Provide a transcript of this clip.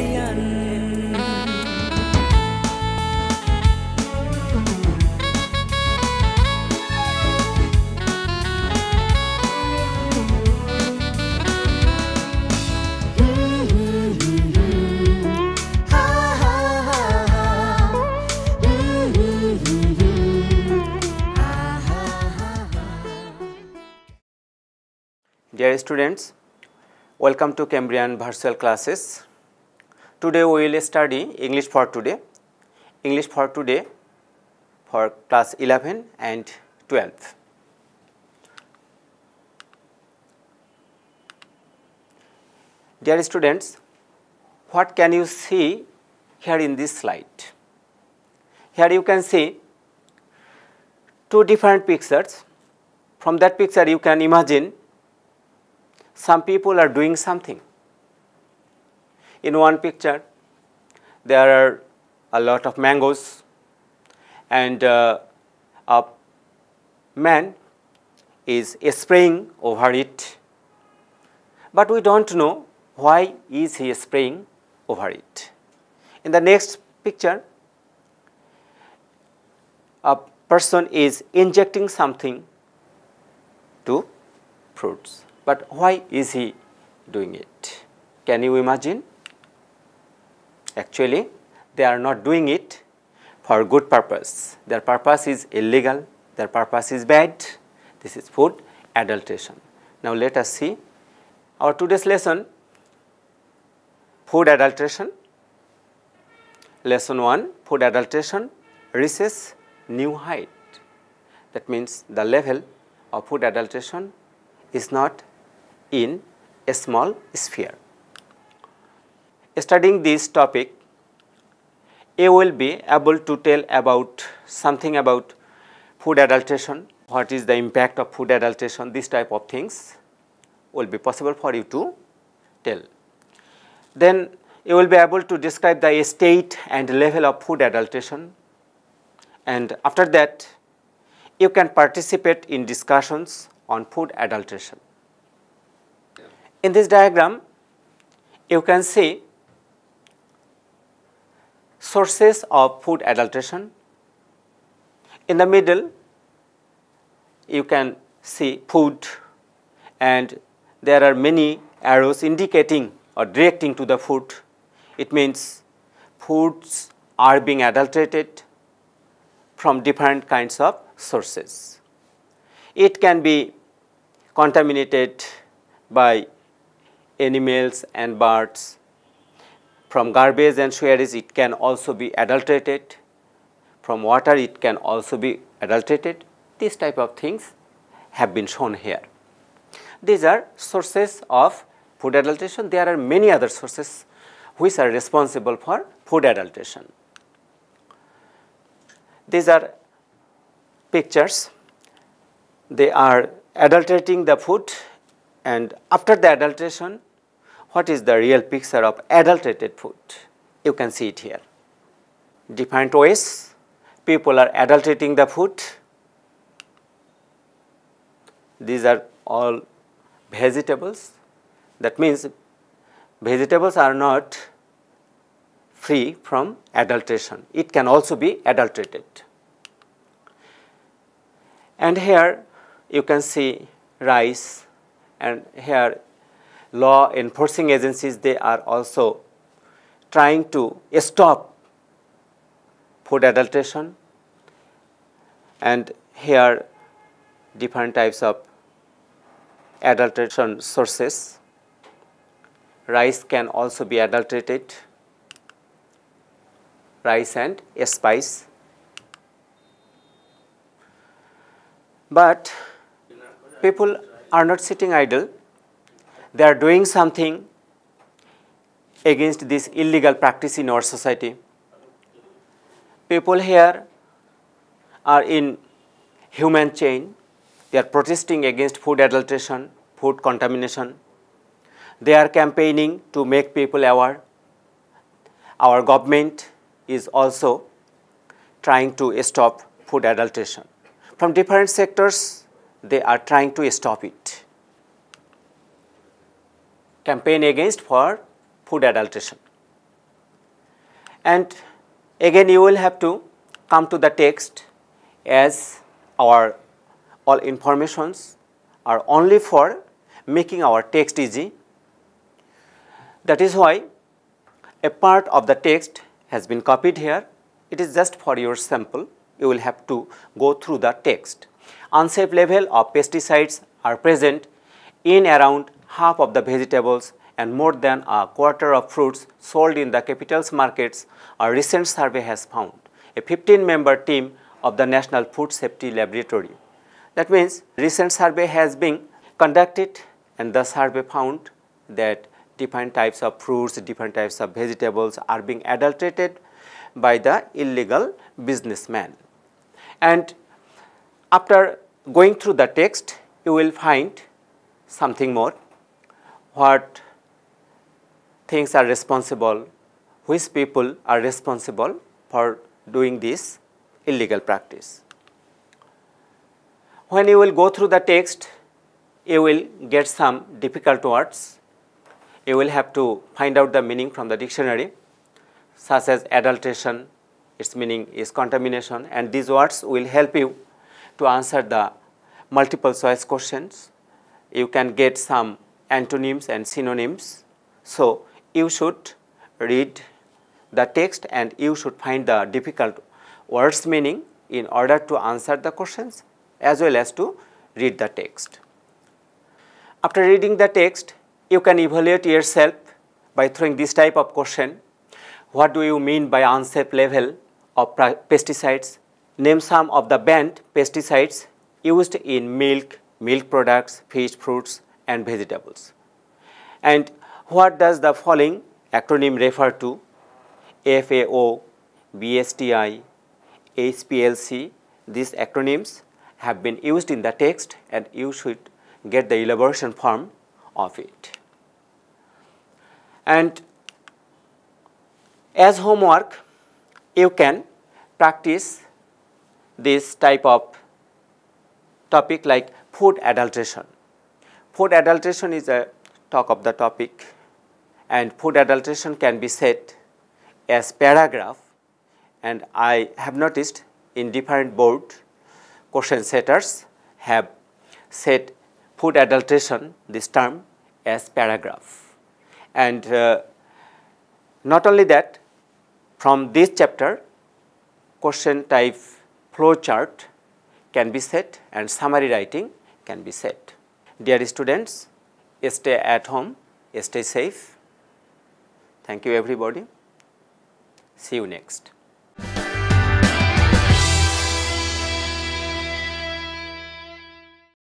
Dear students, welcome to Cambrian virtual classes. Today we will study English for today, English for today for class 11 and 12. Dear students, what can you see here in this slide? Here you can see two different pictures. From that picture you can imagine some people are doing something in one picture. There are a lot of mangoes and uh, a man is spraying over it. But we don't know why is he spraying over it. In the next picture, a person is injecting something to fruits. But why is he doing it? Can you imagine? Actually, they are not doing it for good purpose. Their purpose is illegal, their purpose is bad. This is food adulteration. Now, let us see our today's lesson, food adulteration. Lesson 1, food adulteration reaches new height. That means the level of food adulteration is not in a small sphere studying this topic, you will be able to tell about something about food adulteration, what is the impact of food adulteration, this type of things will be possible for you to tell. Then you will be able to describe the state and level of food adulteration and after that you can participate in discussions on food adulteration. In this diagram you can see sources of food adulteration. In the middle, you can see food and there are many arrows indicating or directing to the food. It means foods are being adulterated from different kinds of sources. It can be contaminated by animals and birds from garbage and sewage it can also be adulterated, from water it can also be adulterated, these type of things have been shown here. These are sources of food adulteration, there are many other sources which are responsible for food adulteration. These are pictures, they are adulterating the food and after the adulteration what is the real picture of adulterated food. You can see it here. Different ways people are adulterating the food. These are all vegetables. That means vegetables are not free from adulteration. It can also be adulterated. And here you can see rice and here law enforcing agencies, they are also trying to stop food adulteration and here different types of adulteration sources. Rice can also be adulterated, rice and spice. But people are not sitting idle they are doing something against this illegal practice in our society. People here are in human chain, they are protesting against food adulteration, food contamination. They are campaigning to make people aware. Our government is also trying to stop food adulteration. From different sectors, they are trying to stop it campaign against for food adulteration. And again you will have to come to the text as our all informations are only for making our text easy. That is why a part of the text has been copied here. It is just for your sample. You will have to go through the text. Unsafe level of pesticides are present in around half of the vegetables and more than a quarter of fruits sold in the capital's markets, a recent survey has found, a 15-member team of the National Food Safety Laboratory. That means recent survey has been conducted and the survey found that different types of fruits, different types of vegetables are being adulterated by the illegal businessman. And after going through the text, you will find something more what things are responsible, which people are responsible for doing this illegal practice. When you will go through the text, you will get some difficult words. You will have to find out the meaning from the dictionary, such as adulteration, its meaning is contamination, and these words will help you to answer the multiple choice questions. You can get some antonyms and synonyms. So, you should read the text and you should find the difficult words meaning in order to answer the questions as well as to read the text. After reading the text, you can evaluate yourself by throwing this type of question. What do you mean by unsafe level of pesticides? Name some of the banned pesticides used in milk, milk products, fish, fruits, and vegetables. And what does the following acronym refer to? FAO, BSTI, HPLC, these acronyms have been used in the text and you should get the elaboration form of it. And as homework, you can practice this type of topic like food adulteration. Food adulteration is a talk of the topic and food adulteration can be set as paragraph and I have noticed in different board question setters have set food adulteration this term as paragraph and uh, not only that from this chapter question type flow chart can be set and summary writing can be set. Dear students, stay at home, stay safe. Thank you everybody. See you next.